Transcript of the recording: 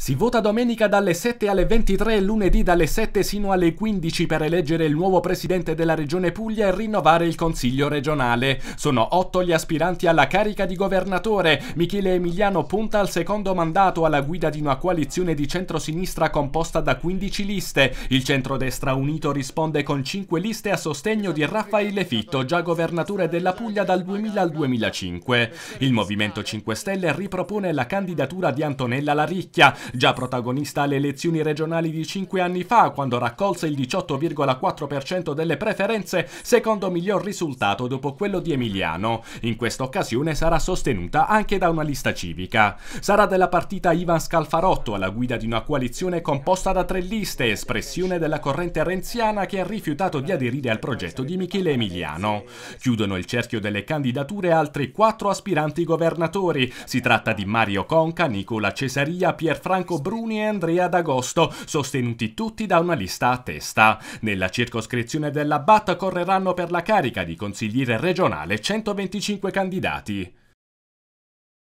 Si vota domenica dalle 7 alle 23 e lunedì dalle 7 sino alle 15 per eleggere il nuovo presidente della regione Puglia e rinnovare il consiglio regionale. Sono otto gli aspiranti alla carica di governatore. Michele Emiliano punta al secondo mandato alla guida di una coalizione di centrosinistra composta da 15 liste. Il centrodestra unito risponde con 5 liste a sostegno di Raffaele Fitto, già governatore della Puglia dal 2000 al 2005. Il Movimento 5 Stelle ripropone la candidatura di Antonella Laricchia già protagonista alle elezioni regionali di 5 anni fa, quando raccolse il 18,4% delle preferenze, secondo miglior risultato dopo quello di Emiliano. In questa occasione sarà sostenuta anche da una lista civica. Sarà della partita Ivan Scalfarotto alla guida di una coalizione composta da tre liste, espressione della corrente renziana che ha rifiutato di aderire al progetto di Michele Emiliano. Chiudono il cerchio delle candidature altri quattro aspiranti governatori. Si tratta di Mario Conca, Nicola Cesaria, Pierfranco Franco Bruni e Andrea D'Agosto, sostenuti tutti da una lista a testa. Nella circoscrizione della BAT correranno per la carica di consigliere regionale 125 candidati.